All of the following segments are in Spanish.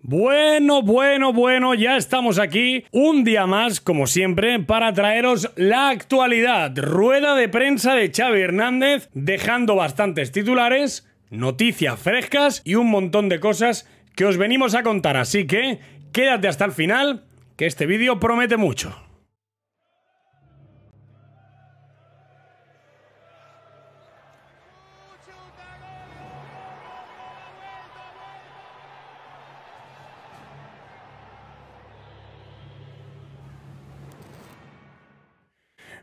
Bueno, bueno, bueno, ya estamos aquí un día más, como siempre, para traeros la actualidad. Rueda de prensa de Xavi Hernández, dejando bastantes titulares, noticias frescas y un montón de cosas que os venimos a contar. Así que quédate hasta el final, que este vídeo promete mucho.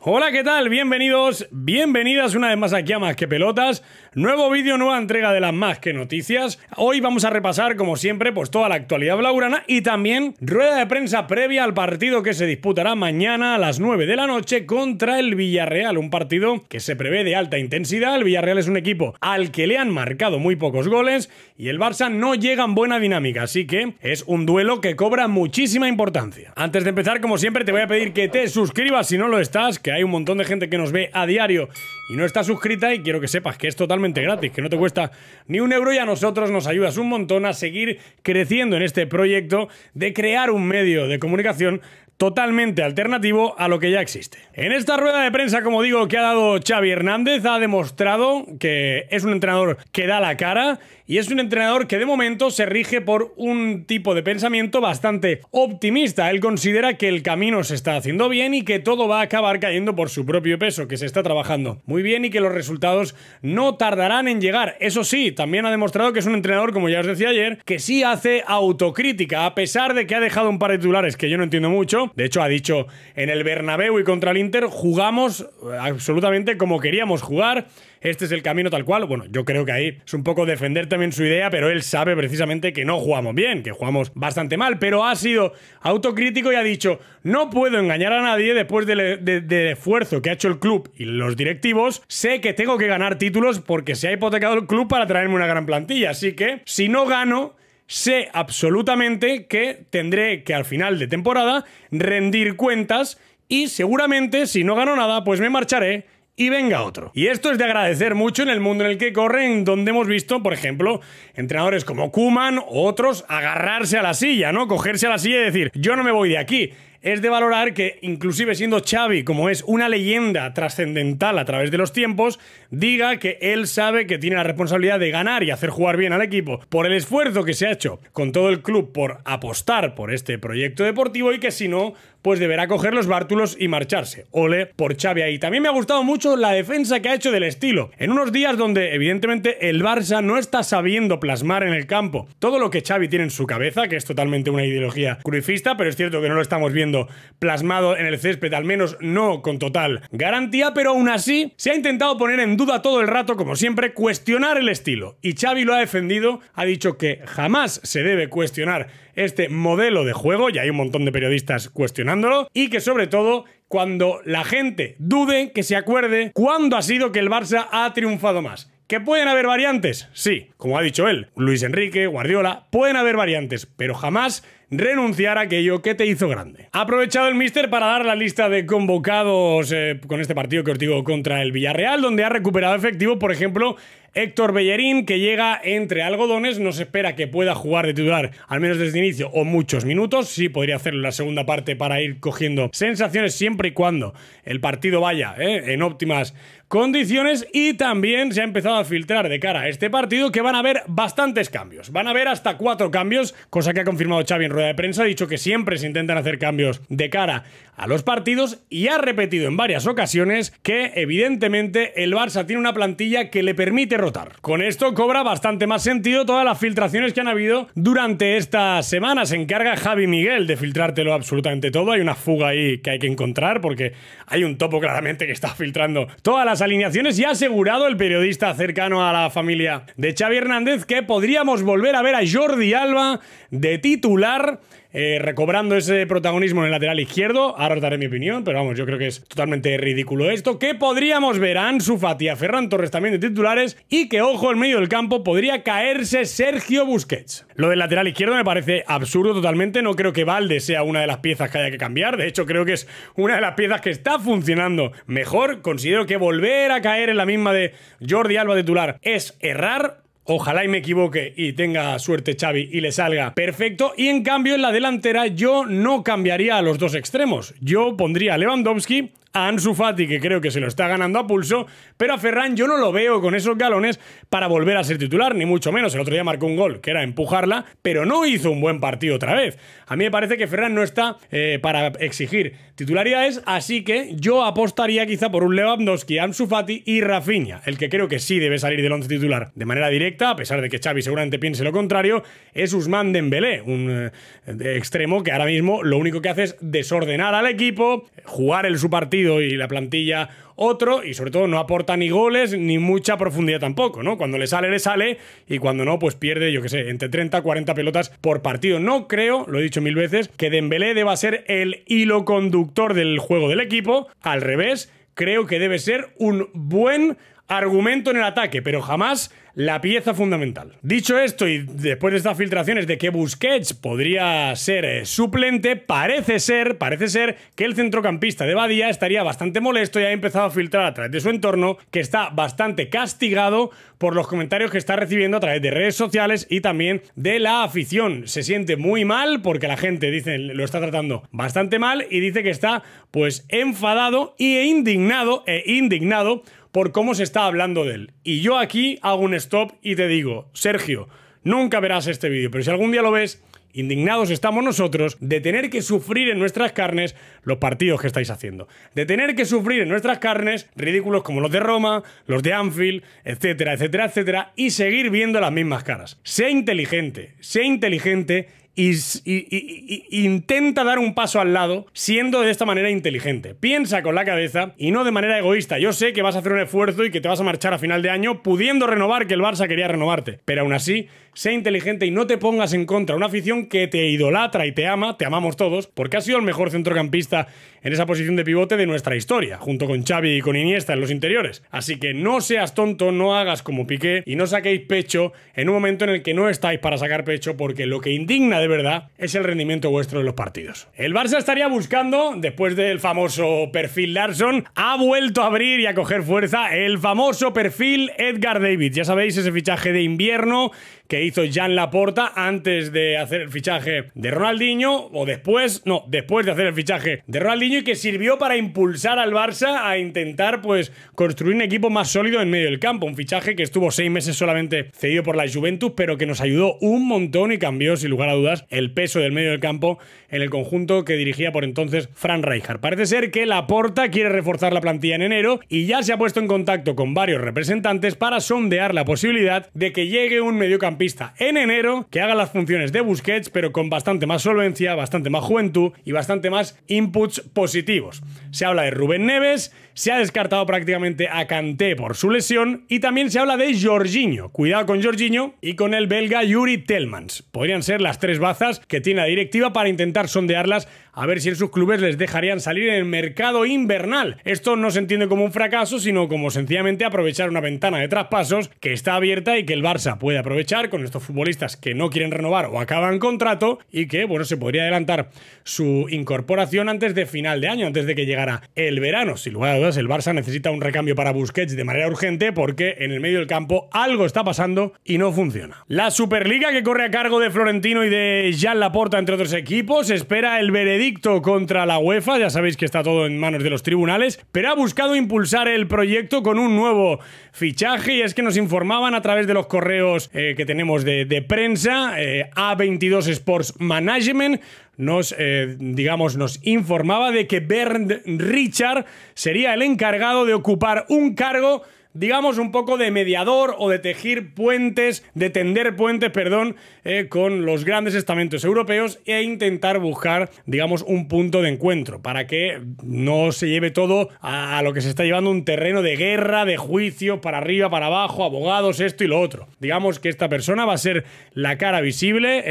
Hola, ¿qué tal? Bienvenidos, bienvenidas una vez más aquí a Más que Pelotas. Nuevo vídeo, nueva entrega de las más que noticias. Hoy vamos a repasar, como siempre, pues toda la actualidad blaurana y también rueda de prensa previa al partido que se disputará mañana a las 9 de la noche contra el Villarreal. Un partido que se prevé de alta intensidad. El Villarreal es un equipo al que le han marcado muy pocos goles y el Barça no llega en buena dinámica, así que es un duelo que cobra muchísima importancia. Antes de empezar, como siempre, te voy a pedir que te suscribas si no lo estás, que hay un montón de gente que nos ve a diario y no está suscrita y quiero que sepas que es totalmente gratis, que no te cuesta ni un euro y a nosotros nos ayudas un montón a seguir creciendo en este proyecto de crear un medio de comunicación totalmente alternativo a lo que ya existe. En esta rueda de prensa, como digo, que ha dado Xavi Hernández, ha demostrado que es un entrenador que da la cara y es un entrenador que de momento se rige por un tipo de pensamiento bastante optimista. Él considera que el camino se está haciendo bien y que todo va a acabar cayendo por su propio peso, que se está trabajando muy bien y que los resultados no tardarán en llegar. Eso sí, también ha demostrado que es un entrenador, como ya os decía ayer, que sí hace autocrítica, a pesar de que ha dejado un par de titulares que yo no entiendo mucho. De hecho, ha dicho en el Bernabéu y contra el Inter jugamos eh, absolutamente como queríamos jugar este es el camino tal cual. Bueno, yo creo que ahí es un poco defender también su idea, pero él sabe precisamente que no jugamos bien, que jugamos bastante mal, pero ha sido autocrítico y ha dicho, no puedo engañar a nadie después e-, del esfuerzo que ha hecho el club y los directivos, sé que tengo que ganar títulos porque se ha hipotecado el club para traerme una gran plantilla, así que si no gano sé absolutamente que tendré que al final de temporada rendir cuentas y seguramente si no gano nada, pues me marcharé y venga otro. Y esto es de agradecer mucho en el mundo en el que corren, donde hemos visto, por ejemplo, entrenadores como Kuman, otros, agarrarse a la silla, ¿no? Cogerse a la silla y decir, yo no me voy de aquí es de valorar que, inclusive siendo Xavi, como es una leyenda trascendental a través de los tiempos, diga que él sabe que tiene la responsabilidad de ganar y hacer jugar bien al equipo por el esfuerzo que se ha hecho con todo el club por apostar por este proyecto deportivo y que si no, pues deberá coger los bártulos y marcharse. Ole por Xavi ahí. También me ha gustado mucho la defensa que ha hecho del estilo. En unos días donde evidentemente el Barça no está sabiendo plasmar en el campo todo lo que Xavi tiene en su cabeza, que es totalmente una ideología crucifista, pero es cierto que no lo estamos viendo plasmado en el césped, al menos no con total garantía, pero aún así se ha intentado poner en duda todo el rato, como siempre, cuestionar el estilo. Y Xavi lo ha defendido, ha dicho que jamás se debe cuestionar este modelo de juego, y hay un montón de periodistas cuestionándolo, y que sobre todo cuando la gente dude, que se acuerde cuándo ha sido que el Barça ha triunfado más. ¿Que pueden haber variantes? Sí, como ha dicho él, Luis Enrique, Guardiola, pueden haber variantes, pero jamás renunciar a aquello que te hizo grande. Ha aprovechado el míster para dar la lista de convocados eh, con este partido que os digo contra el Villarreal, donde ha recuperado efectivo, por ejemplo, Héctor Bellerín, que llega entre algodones, no se espera que pueda jugar de titular al menos desde inicio o muchos minutos. Sí, podría hacerlo la segunda parte para ir cogiendo sensaciones siempre y cuando el partido vaya eh, en óptimas condiciones y también se ha empezado a filtrar de cara a este partido que van a haber bastantes cambios. Van a haber hasta cuatro cambios, cosa que ha confirmado Xavi en rueda de prensa. Ha dicho que siempre se intentan hacer cambios de cara a los partidos y ha repetido en varias ocasiones que evidentemente el Barça tiene una plantilla que le permite rotar. Con esto cobra bastante más sentido todas las filtraciones que han habido durante esta semana. Se encarga Javi Miguel de filtrártelo absolutamente todo. Hay una fuga ahí que hay que encontrar porque hay un topo claramente que está filtrando todas las alineaciones y ha asegurado el periodista cercano a la familia de Xavi Hernández que podríamos volver a ver a Jordi Alba de titular eh, recobrando ese protagonismo en el lateral izquierdo. Ahora daré mi opinión, pero vamos, yo creo que es totalmente ridículo esto. Que podríamos ver a Ansu Ferran Torres también de titulares y que, ojo, en medio del campo podría caerse Sergio Busquets. Lo del lateral izquierdo me parece absurdo totalmente. No creo que Valde sea una de las piezas que haya que cambiar. De hecho, creo que es una de las piezas que está funcionando mejor. Considero que volver a caer en la misma de Jordi Alba titular es errar Ojalá y me equivoque y tenga suerte Xavi y le salga perfecto. Y en cambio en la delantera yo no cambiaría a los dos extremos. Yo pondría a Lewandowski, a Ansu Fati que creo que se lo está ganando a pulso, pero a Ferran yo no lo veo con esos galones para volver a ser titular, ni mucho menos. El otro día marcó un gol que era empujarla, pero no hizo un buen partido otra vez. A mí me parece que Ferran no está eh, para exigir titularidades, así que yo apostaría quizá por un Lewandowski, Ansu Fati y Rafinha, el que creo que sí debe salir del once titular de manera directa a pesar de que Xavi seguramente piense lo contrario, es Usman Dembélé, un eh, extremo que ahora mismo lo único que hace es desordenar al equipo, jugar el su partido y la plantilla otro y sobre todo no aporta ni goles ni mucha profundidad tampoco, ¿no? Cuando le sale, le sale y cuando no, pues pierde, yo que sé, entre 30 40 pelotas por partido. No creo, lo he dicho mil veces, que Dembélé deba ser el hilo conductor del juego del equipo. Al revés, creo que debe ser un buen argumento en el ataque, pero jamás la pieza fundamental. Dicho esto, y después de estas filtraciones de que Busquets podría ser eh, suplente, parece ser, parece ser que el centrocampista de Badía estaría bastante molesto y ha empezado a filtrar a través de su entorno que está bastante castigado por los comentarios que está recibiendo a través de redes sociales y también de la afición. Se siente muy mal porque la gente dice lo está tratando bastante mal y dice que está pues enfadado e indignado e indignado por cómo se está hablando de él. Y yo aquí hago un stop y te digo, Sergio, nunca verás este vídeo, pero si algún día lo ves, Indignados estamos nosotros de tener que sufrir en nuestras carnes los partidos que estáis haciendo. De tener que sufrir en nuestras carnes ridículos como los de Roma, los de Anfield, etcétera, etcétera, etcétera, y seguir viendo las mismas caras. Sea inteligente, sea inteligente y, intenta dar un paso al lado siendo de esta manera inteligente. Piensa con la cabeza y no de manera egoísta. Yo sé que vas a hacer un esfuerzo y que te vas a marchar a final de año pudiendo renovar que el Barça quería renovarte. Pero aún así, sé inteligente y no te pongas en contra. Una afición que te idolatra y te ama, te amamos todos, porque has sido el mejor centrocampista en esa posición de pivote de nuestra historia, junto con Xavi y con Iniesta en los interiores. Así que no seas tonto, no hagas como Piqué y no saquéis pecho en un momento en el que no estáis para sacar pecho, porque lo que indigna de verdad es el rendimiento vuestro de los partidos. El Barça estaría buscando, después del famoso perfil Larson, ha vuelto a abrir y a coger fuerza el famoso perfil Edgar David. Ya sabéis, ese fichaje de invierno que hizo Jan Laporta antes de hacer el fichaje de Ronaldinho, o después, no, después de hacer el fichaje de Ronaldinho y que sirvió para impulsar al Barça a intentar, pues, construir un equipo más sólido en medio del campo. Un fichaje que estuvo seis meses solamente cedido por la Juventus, pero que nos ayudó un montón y cambió, sin lugar a dudas, el peso del medio del campo en el conjunto que dirigía por entonces Fran Rijkaard. Parece ser que Laporta quiere reforzar la plantilla en enero y ya se ha puesto en contacto con varios representantes para sondear la posibilidad de que llegue un mediocampista en enero que haga las funciones de Busquets pero con bastante más solvencia, bastante más juventud y bastante más inputs positivos. Se habla de Rubén Neves, se ha descartado prácticamente a Kanté por su lesión y también se habla de Jorginho. Cuidado con Jorginho y con el belga Yuri Telmans. Podrían ser las tres bazas que tiene la directiva para intentar sondearlas a ver si en sus clubes les dejarían salir en el mercado invernal. Esto no se entiende como un fracaso, sino como sencillamente aprovechar una ventana de traspasos que está abierta y que el Barça puede aprovechar con estos futbolistas que no quieren renovar o acaban contrato y que, bueno, se podría adelantar su incorporación antes de final de año, antes de que llegara el verano. Sin lugar a dudas, el Barça necesita un recambio para Busquets de manera urgente porque en el medio del campo algo está pasando y no funciona. La Superliga que corre a cargo de Florentino y de Jean Laporta, entre otros equipos, espera el veredicto contra la UEFA, ya sabéis que está todo en manos de los tribunales, pero ha buscado impulsar el proyecto con un nuevo fichaje y es que nos informaban a través de los correos eh, que tenemos de, prensa, eh, A22 Sports Management, nos, eh, digamos, nos informaba de que Bernd Richard sería el encargado de ocupar un cargo digamos, un poco de mediador o de tejir puentes, de tender puentes, perdón, eh, con los grandes estamentos europeos e intentar buscar, digamos, un punto de encuentro para que no se lleve todo a, lo que se está llevando un terreno de guerra, de juicio, para arriba, para abajo, abogados, esto y lo otro. Digamos que esta persona va a ser la cara visible,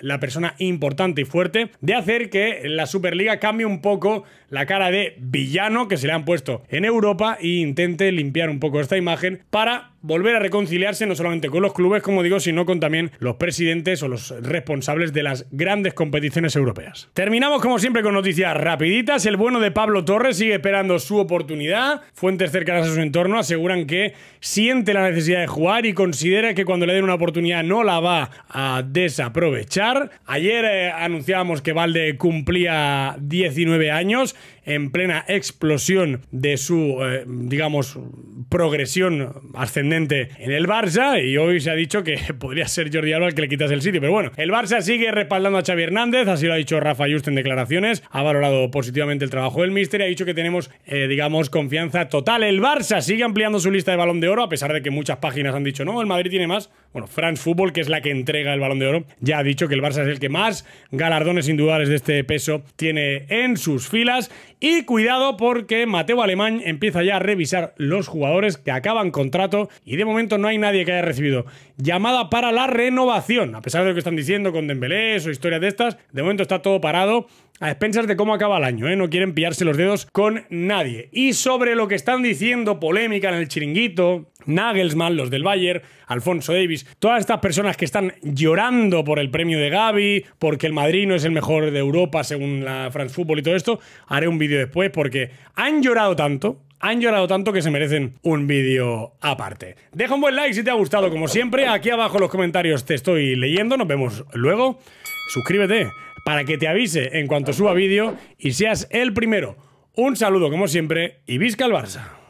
la persona importante y fuerte de hacer que la Superliga cambie un poco la cara de villano que se le han puesto en Europa e intente limpiar un poco esta imagen para volver a reconciliarse no solamente con los clubes, como digo, sino con también los presidentes o los responsables de las grandes competiciones europeas. Terminamos como siempre con noticias rapiditas. El bueno de Pablo Torres sigue esperando su oportunidad. Fuentes cercanas a su entorno aseguran que siente la necesidad de jugar y considera que cuando le den una oportunidad no la va a desaprovechar. Ayer eh, anunciábamos que Valde cumplía 19 años en plena explosión de su, eh, digamos, progresión ascendente en el Barça y hoy se ha dicho que podría ser Jordi Alba el que le quitas el sitio. Pero bueno, el Barça sigue respaldando a Xavi Hernández, así lo ha dicho Rafa Just en declaraciones, ha valorado positivamente el trabajo del mister y ha dicho que tenemos, eh, digamos, confianza total. El Barça sigue ampliando su lista de balón de oro, a pesar de que muchas páginas han dicho, no, el Madrid tiene más. Bueno, France Football, que es la que entrega el balón de oro, ya ha dicho que el Barça es el que más galardones indudables de este peso tiene en sus filas y cuidado porque Mateo Alemán empieza ya a revisar los jugadores que acaban contrato y de momento no hay nadie que haya recibido llamada para la renovación. A pesar de lo que están diciendo con Dembélé o historias de estas, de momento está todo parado a expensas de cómo acaba el año, ¿eh? no quieren pillarse los dedos con nadie. Y sobre lo que están diciendo, polémica en el chiringuito, Nagelsmann, los del Bayern, Alfonso Davis, todas estas personas que están llorando por el premio de Gaby, porque el Madrid no es el mejor de Europa según la France Football y todo esto, haré un vídeo después porque han llorado tanto, han llorado tanto que se merecen un vídeo aparte. Deja un buen like si te ha gustado, como siempre. Aquí abajo en los comentarios te estoy leyendo. Nos vemos luego. Suscríbete para que te avise en cuanto suba vídeo y seas el primero. Un saludo como siempre y visca el Barça.